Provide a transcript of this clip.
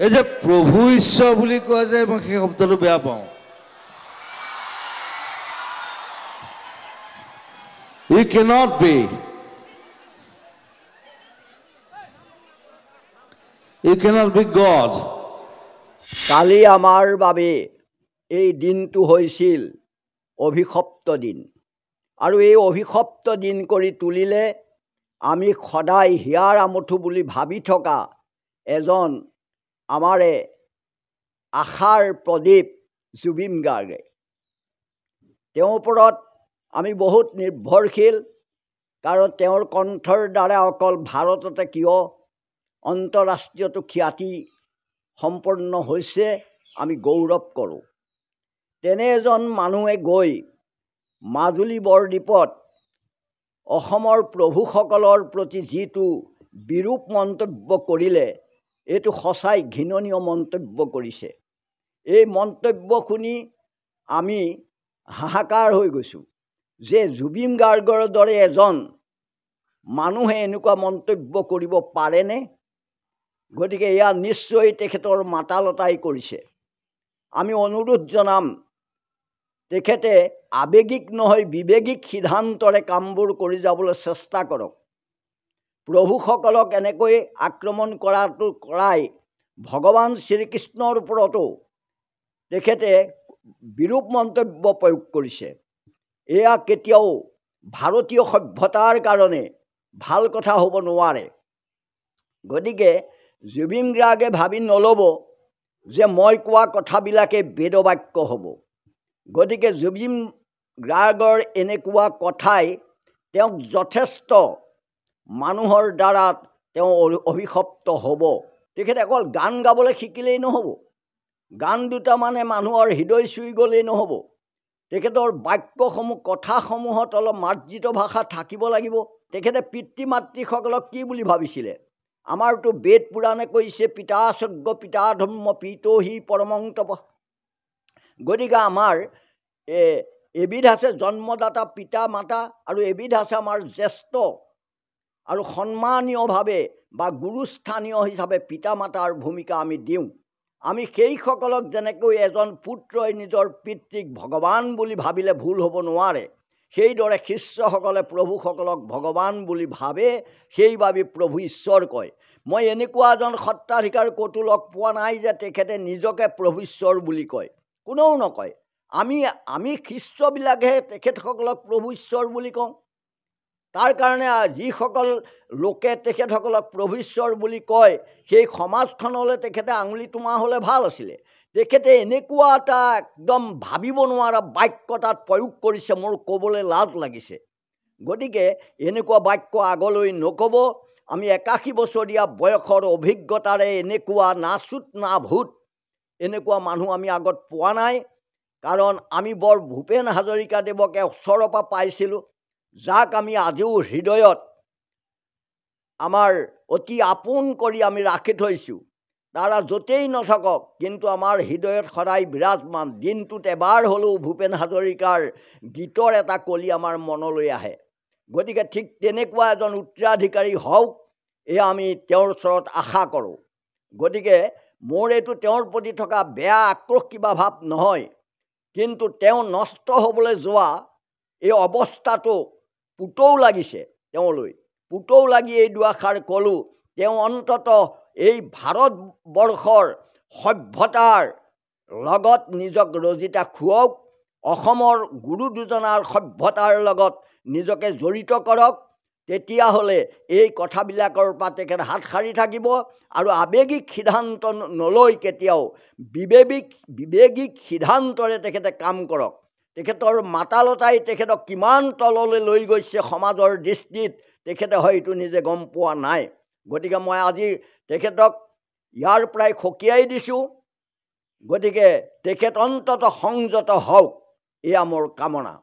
এই যে প্ৰভু ঈশ্বৰ বুলি কোৱা যায় মই সেই শব্দটো বেয়া পাওঁ ই কে বি ই কে বি গড কালি আমাৰ বাবে এই দিনটো হৈছিল অভিশপ্ত দিন আৰু এই অভিশপ্ত দিন কৰি তুলিলে আমি সদায় হিয়াৰ আমঠু বুলি ভাবি থকা এজন আমাৰে আশাৰ প্ৰদীপ জুবিন গাৰ্গে তেওঁৰ ওপৰত আমি বহুত নিৰ্ভৰশীল কাৰণ তেওঁৰ কণ্ঠৰ দ্বাৰা অকল ভাৰততে কিয় আন্তঃৰাষ্ট্ৰীয়টো খ্যাতি সম্পন্ন হৈছে আমি গৌৰৱ কৰোঁ তেনে এজন মানুহে গৈ মাজুলী বৰদ্বীপত অসমৰ প্ৰভুসকলৰ প্ৰতি যিটো বিৰূপ মন্তব্য কৰিলে এইটো সঁচাই ঘৃণনীয় মন্তব্য কৰিছে এই মন্তব্য শুনি আমি হাহাকাৰ হৈ গৈছোঁ যে জুবিন গাৰ্গৰ দৰে এজন মানুহে এনেকুৱা মন্তব্য কৰিব পাৰেনে গতিকে এয়া নিশ্চয় তেখেতৰ মাতালতাই কৰিছে আমি অনুৰোধ জনাম তেখেতে আৱেগিক নহয় বিবেগিক সিদ্ধান্তৰে কামবোৰ কৰি যাবলৈ চেষ্টা কৰক প্ৰভুসকলক এনেকৈ আক্ৰমণ কৰাটো কৰাই ভগৱান শ্ৰীকৃষ্ণৰ ওপৰতো তেখেতে বিৰূপ মন্তব্য প্ৰয়োগ কৰিছে এয়া কেতিয়াও ভাৰতীয় সভ্যতাৰ কাৰণে ভাল কথা হ'ব নোৱাৰে গতিকে জুবিন গ্ৰাগে ভাবি নল'ব যে মই কোৱা কথাবিলাকে বেদবাক্য হ'ব গতিকে জুবিন গ্ৰাগৰ এনেকুৱা কথাই তেওঁক যথেষ্ট মানুহৰ দ্বাৰাত তেওঁ অভিশপ্ত হ'ব তেখেতে অকল গান গাবলৈ শিকিলেই নহ'ব গান দুটা মানে মানুহৰ হৃদয় চুই গ'লেই নহ'ব তেখেতৰ বাক্যসমূহ কথাসমূহত অলপ মাৰ্জিত ভাষা থাকিব লাগিব তেখেতে পিতৃ মাতৃসকলক কি বুলি ভাবিছিলে আমাৰতো বেদ পুৰাণে কৈছে পিতা স্বৰ্গ পিতা ধৰ্ম পিতহি পৰমন্ত গতিকে আমাৰ এ এবিধ আছে জন্মদাতা পিতা মাতা আৰু এবিধ আছে আমাৰ জ্যেষ্ঠ আৰু সন্মানীয়ভাৱে বা গুৰুস্থানীয় হিচাপে পিতা মাতাৰ ভূমিকা আমি দিওঁ আমি সেইসকলক যেনেকৈ এজন পুত্ৰই নিজৰ পিতৃক ভগৱান বুলি ভাবিলে ভুল হ'ব নোৱাৰে সেইদৰে শিষ্যসকলে প্ৰভুসকলক ভগৱান বুলি ভাবে সেইবাবে প্ৰভু ঈশ্বৰ কয় মই এনেকুৱা এজন সত্ৰাধিকাৰ ক'তো লগ পোৱা নাই যে তেখেতে নিজকে প্ৰভু ঈশ্বৰ বুলি কয় কোনেও নকয় আমি আমি শিষ্যবিলাকেহে তেখেতসকলক প্ৰভু ঈশ্বৰ বুলি কওঁ তাৰ কাৰণে যিসকল লোকে তেখেতসকলক প্ৰভুশ্বৰ বুলি কয় সেই সমাজখনলৈ তেখেতে আঙুলি তোমা হ'লে ভাল আছিলে তেখেতে এনেকুৱা এটা একদম ভাবিব নোৱাৰা বাক্য তাত প্ৰয়োগ কৰিছে মোৰ ক'বলৈ লাজ লাগিছে গতিকে এনেকুৱা বাক্য আগলৈ নক'ব আমি একাশী বছৰীয়া বয়সৰ অভিজ্ঞতাৰে এনেকুৱা নাচুত না ভূত এনেকুৱা মানুহ আমি আগত পোৱা নাই কাৰণ আমি বৰ ভূপেন হাজৰিকাদেৱকে ওচৰৰ পৰা পাইছিলোঁ যাক আমি আজিও হৃদয়ত আমাৰ অতি আপোন কৰি আমি ৰাখি থৈছোঁ তাৰা য'তেই নথকক কিন্তু আমাৰ হৃদয়ত সদায় বিৰাজমান দিনটোত এবাৰ হ'লেও ভূপেন হাজৰিকাৰ গীতৰ এটা কলি আমাৰ মনলৈ আহে গতিকে ঠিক তেনেকুৱা এজন উত্তৰাধিকাৰী হওক এয়া আমি তেওঁৰ ওচৰত আশা কৰোঁ গতিকে মোৰ এইটো তেওঁৰ প্ৰতি থকা বেয়া আক্ৰোশ কিবা ভাৱ নহয় কিন্তু তেওঁ নষ্ট হ'বলৈ যোৱা এই অৱস্থাটো পুতৌ লাগিছে তেওঁলৈ পুতৌ লাগি এই দুআষাৰ ক'লোঁ তেওঁ অন্তত এই ভাৰতবৰ্ষৰ সভ্যতাৰ লগত নিজক ৰজিতা খুৱাওক অসমৰ গুৰু দুজনাৰ সভ্যতাৰ লগত নিজকে জড়িত কৰক তেতিয়াহ'লে এই কথাবিলাকৰ পৰা তেখেত হাত সাৰি থাকিব আৰু আৱেগিক সিদ্ধান্ত নলৈ কেতিয়াও বিবেবিক বিবেগিক সিদ্ধান্তৰে তেখেতে কাম কৰক তেখেতৰ মাতা লতাই তেখেতক কিমান তললৈ লৈ গৈছে সমাজৰ দৃষ্টিত তেখেতে হয়তো নিজে গম পোৱা নাই গতিকে মই আজি তেখেতক ইয়াৰ পৰাই সকীয়াই দিছোঁ গতিকে তেখেত অন্ততঃ সংযত হওক এয়া মোৰ কামনা